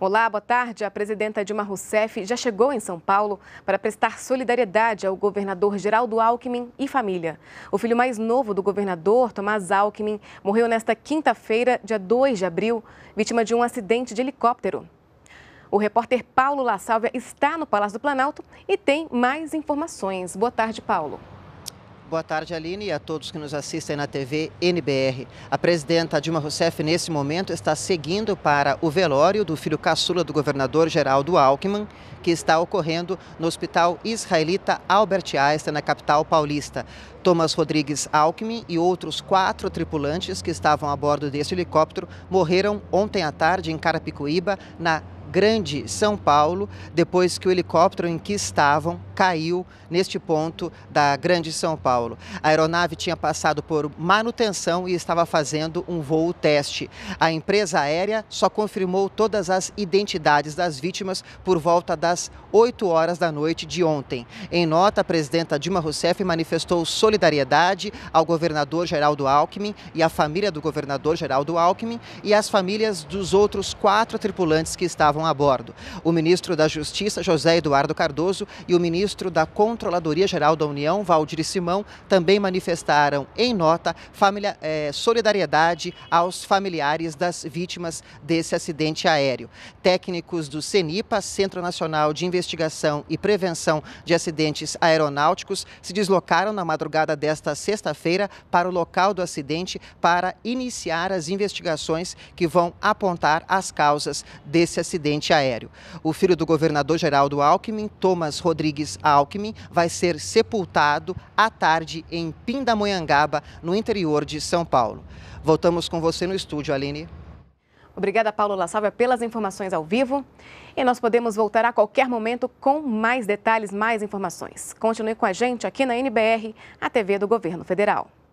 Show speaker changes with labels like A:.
A: Olá, boa tarde. A presidenta Dilma Rousseff já chegou em São Paulo para prestar solidariedade ao governador Geraldo Alckmin e família. O filho mais novo do governador, Tomás Alckmin, morreu nesta quinta-feira, dia 2 de abril, vítima de um acidente de helicóptero. O repórter Paulo La Sálvia está no Palácio do Planalto e tem mais informações. Boa tarde, Paulo.
B: Boa tarde, Aline, e a todos que nos assistem na TV NBR. A presidenta Dilma Rousseff, nesse momento, está seguindo para o velório do filho caçula do governador Geraldo Alckmin, que está ocorrendo no Hospital Israelita Albert Einstein, na capital paulista. Thomas Rodrigues Alckmin e outros quatro tripulantes que estavam a bordo desse helicóptero morreram ontem à tarde em Carapicuíba, na Grande São Paulo, depois que o helicóptero em que estavam caiu neste ponto da Grande São Paulo. A aeronave tinha passado por manutenção e estava fazendo um voo teste. A empresa aérea só confirmou todas as identidades das vítimas por volta das 8 horas da noite de ontem. Em nota, a presidenta Dilma Rousseff manifestou solidariedade ao governador Geraldo Alckmin e à família do governador Geraldo Alckmin e às famílias dos outros quatro tripulantes que estavam a bordo. O ministro da Justiça, José Eduardo Cardoso, e o ministro ministro da Controladoria Geral da União, Valdir Simão, também manifestaram em nota família, é, solidariedade aos familiares das vítimas desse acidente aéreo. Técnicos do CENIPA, Centro Nacional de Investigação e Prevenção de Acidentes Aeronáuticos, se deslocaram na madrugada desta sexta-feira para o local do acidente para iniciar as investigações que vão apontar as causas desse acidente aéreo. O filho do governador geral do Alckmin, Thomas Rodrigues Alckmin vai ser sepultado à tarde em Pindamonhangaba, no interior de São Paulo. Voltamos com você no estúdio, Aline.
A: Obrigada, Paulo La pelas informações ao vivo. E nós podemos voltar a qualquer momento com mais detalhes, mais informações. Continue com a gente aqui na NBR, a TV do Governo Federal.